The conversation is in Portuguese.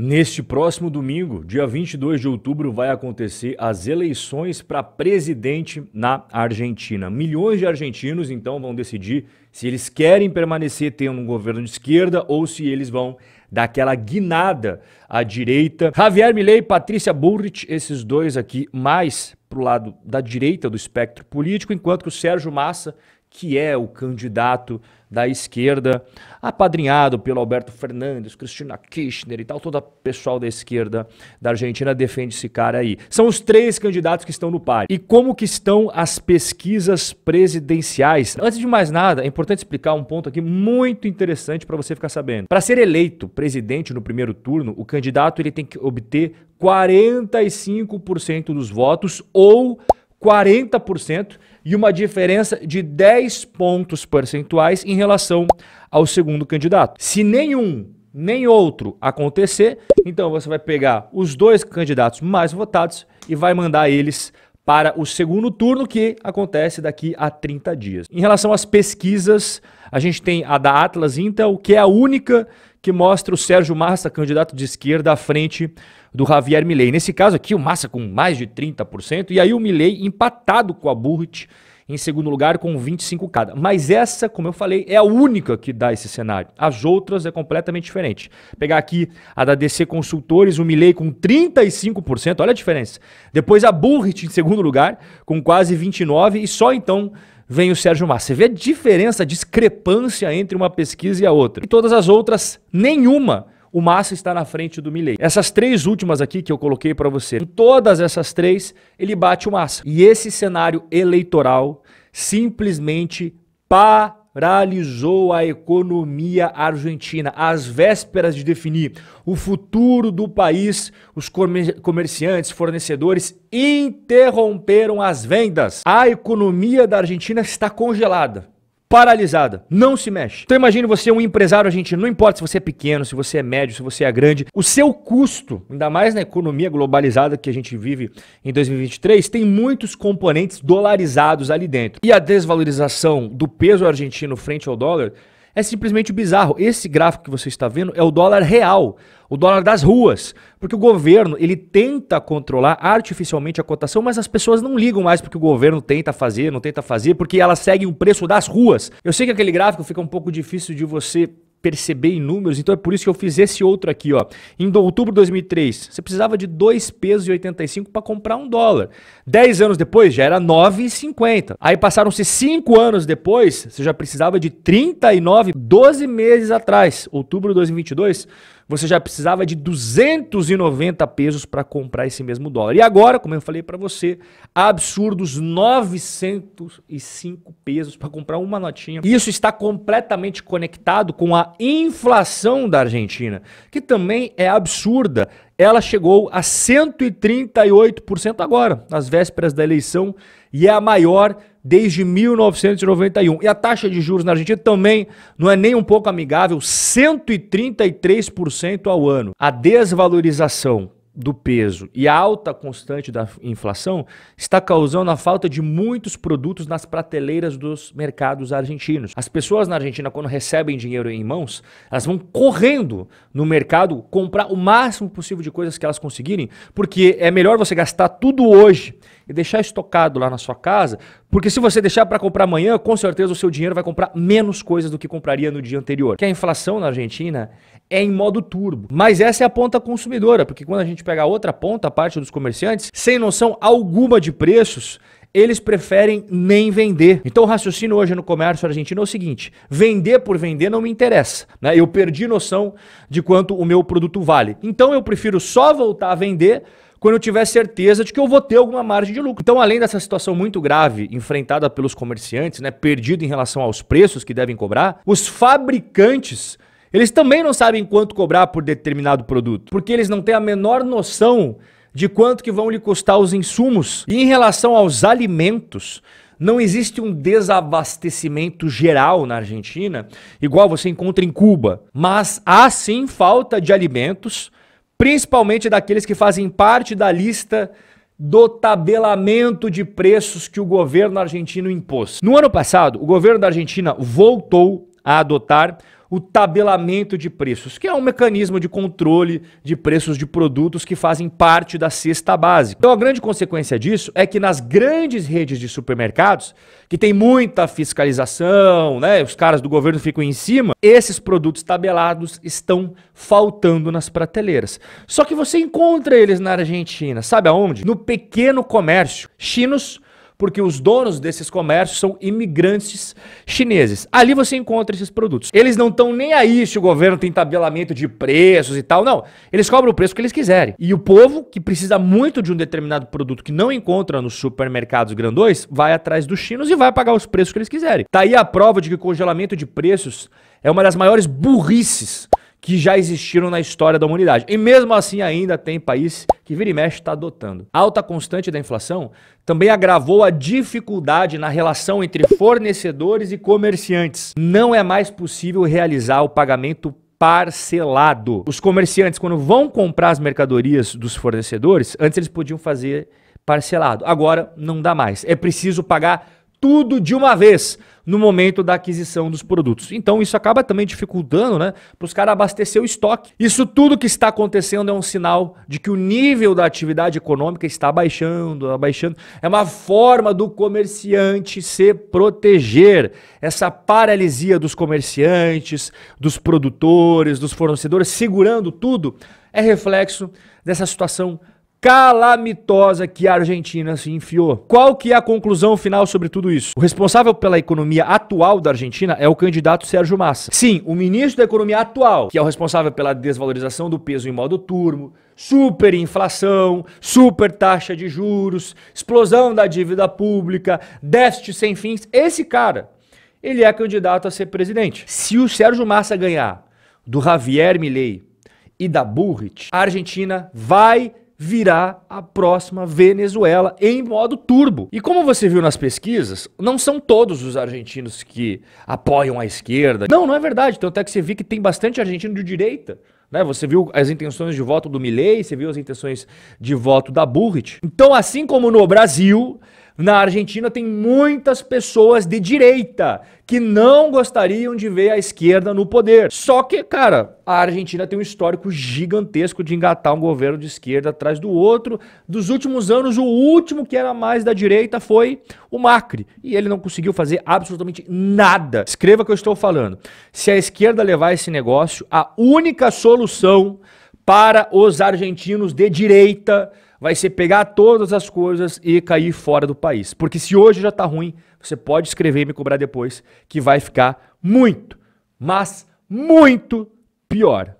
Neste próximo domingo, dia 22 de outubro, vai acontecer as eleições para presidente na Argentina. Milhões de argentinos, então, vão decidir se eles querem permanecer tendo um governo de esquerda ou se eles vão dar aquela guinada à direita. Javier Milei, Patrícia Bullrich, esses dois aqui mais pro lado da direita do espectro político, enquanto que o Sérgio Massa que é o candidato da esquerda, apadrinhado pelo Alberto Fernandes, Cristina Kirchner e tal, todo o pessoal da esquerda da Argentina defende esse cara aí. São os três candidatos que estão no par. E como que estão as pesquisas presidenciais? Antes de mais nada, é importante explicar um ponto aqui muito interessante para você ficar sabendo. Para ser eleito presidente no primeiro turno, o candidato ele tem que obter 45% dos votos ou 40% e uma diferença de 10 pontos percentuais em relação ao segundo candidato. Se nenhum nem outro acontecer, então você vai pegar os dois candidatos mais votados e vai mandar eles para o segundo turno que acontece daqui a 30 dias. Em relação às pesquisas, a gente tem a da Atlas Intel, que é a única que mostra o Sérgio Massa, candidato de esquerda, à frente do Javier Milei. Nesse caso aqui, o Massa com mais de 30%, e aí o Milei empatado com a Burrit em segundo lugar com 25 cada. Mas essa, como eu falei, é a única que dá esse cenário. As outras é completamente diferente. pegar aqui a da DC Consultores, o Milley com 35%, olha a diferença. Depois a Burrit em segundo lugar com quase 29 e só então vem o Sérgio Massa. Você vê a diferença, a discrepância entre uma pesquisa e a outra. E todas as outras, nenhuma o Massa está na frente do Milley. Essas três últimas aqui que eu coloquei para você, em todas essas três, ele bate o Massa. E esse cenário eleitoral simplesmente para paralisou a economia argentina. Às vésperas de definir o futuro do país, os comerciantes, fornecedores interromperam as vendas. A economia da Argentina está congelada paralisada, não se mexe. Então imagine você um empresário, gente, não importa se você é pequeno, se você é médio, se você é grande, o seu custo, ainda mais na economia globalizada que a gente vive em 2023, tem muitos componentes dolarizados ali dentro. E a desvalorização do peso argentino frente ao dólar é simplesmente bizarro. Esse gráfico que você está vendo é o dólar real, o dólar das ruas, porque o governo ele tenta controlar artificialmente a cotação, mas as pessoas não ligam mais porque o governo tenta fazer, não tenta fazer, porque elas seguem o preço das ruas. Eu sei que aquele gráfico fica um pouco difícil de você perceber em números, então é por isso que eu fiz esse outro aqui, ó. Em outubro de 2003, você precisava de 2 pesos e 85 para comprar um dólar. 10 anos depois já era 9,50. Aí passaram-se 5 anos depois, você já precisava de 39, 12 meses atrás, outubro de 2022, você já precisava de 290 pesos para comprar esse mesmo dólar. E agora, como eu falei para você, absurdos 905 pesos para comprar uma notinha. Isso está completamente conectado com a inflação da Argentina, que também é absurda. Ela chegou a 138% agora, nas vésperas da eleição, e é a maior desde 1991. E a taxa de juros na Argentina também não é nem um pouco amigável, 133% ao ano. A desvalorização do peso e a alta constante da inflação está causando a falta de muitos produtos nas prateleiras dos mercados argentinos. As pessoas na Argentina, quando recebem dinheiro em mãos, elas vão correndo no mercado comprar o máximo possível de coisas que elas conseguirem, porque é melhor você gastar tudo hoje e deixar estocado lá na sua casa, porque se você deixar para comprar amanhã, com certeza o seu dinheiro vai comprar menos coisas do que compraria no dia anterior. Que a inflação na Argentina é em modo turbo. Mas essa é a ponta consumidora, porque quando a gente pega a outra ponta, a parte dos comerciantes, sem noção alguma de preços, eles preferem nem vender. Então o raciocínio hoje no comércio argentino é o seguinte: vender por vender não me interessa. Né? Eu perdi noção de quanto o meu produto vale. Então eu prefiro só voltar a vender quando eu tiver certeza de que eu vou ter alguma margem de lucro. Então, além dessa situação muito grave enfrentada pelos comerciantes, né, perdido em relação aos preços que devem cobrar, os fabricantes eles também não sabem quanto cobrar por determinado produto, porque eles não têm a menor noção de quanto que vão lhe custar os insumos. E em relação aos alimentos, não existe um desabastecimento geral na Argentina, igual você encontra em Cuba, mas há sim falta de alimentos principalmente daqueles que fazem parte da lista do tabelamento de preços que o governo argentino impôs. No ano passado, o governo da Argentina voltou a adotar o tabelamento de preços, que é um mecanismo de controle de preços de produtos que fazem parte da cesta básica. Então, a grande consequência disso é que nas grandes redes de supermercados, que tem muita fiscalização, né, os caras do governo ficam em cima, esses produtos tabelados estão faltando nas prateleiras. Só que você encontra eles na Argentina, sabe aonde? No pequeno comércio. Chinos porque os donos desses comércios são imigrantes chineses. Ali você encontra esses produtos. Eles não estão nem aí se o governo tem tabelamento de preços e tal, não. Eles cobram o preço que eles quiserem. E o povo, que precisa muito de um determinado produto que não encontra nos supermercados grandões, vai atrás dos chinos e vai pagar os preços que eles quiserem. Tá aí a prova de que o congelamento de preços é uma das maiores burrices que já existiram na história da humanidade. E mesmo assim ainda tem país que vira e mexe está adotando. A alta constante da inflação também agravou a dificuldade na relação entre fornecedores e comerciantes. Não é mais possível realizar o pagamento parcelado. Os comerciantes, quando vão comprar as mercadorias dos fornecedores, antes eles podiam fazer parcelado. Agora não dá mais. É preciso pagar tudo de uma vez no momento da aquisição dos produtos. Então isso acaba também dificultando né, para os caras abastecer o estoque. Isso tudo que está acontecendo é um sinal de que o nível da atividade econômica está baixando, abaixando. É uma forma do comerciante se proteger. Essa paralisia dos comerciantes, dos produtores, dos fornecedores, segurando tudo, é reflexo dessa situação calamitosa que a Argentina se enfiou. Qual que é a conclusão final sobre tudo isso? O responsável pela economia atual da Argentina é o candidato Sérgio Massa. Sim, o ministro da economia atual, que é o responsável pela desvalorização do peso em modo turmo, superinflação, super taxa de juros, explosão da dívida pública, déficit sem fins, esse cara, ele é candidato a ser presidente. Se o Sérgio Massa ganhar do Javier Milei e da Burrit, a Argentina vai virá a próxima Venezuela em modo turbo. E como você viu nas pesquisas, não são todos os argentinos que apoiam a esquerda. Não, não é verdade. Tanto é que você viu que tem bastante argentino de direita. Né? Você viu as intenções de voto do Milley, você viu as intenções de voto da Burrit. Então, assim como no Brasil, na Argentina tem muitas pessoas de direita que não gostariam de ver a esquerda no poder. Só que, cara, a Argentina tem um histórico gigantesco de engatar um governo de esquerda atrás do outro. Dos últimos anos, o último que era mais da direita foi o Macri. E ele não conseguiu fazer absolutamente nada. Escreva o que eu estou falando. Se a esquerda levar esse negócio, a única solução para os argentinos de direita vai ser pegar todas as coisas e cair fora do país. Porque se hoje já está ruim, você pode escrever e me cobrar depois que vai ficar muito, mas muito pior.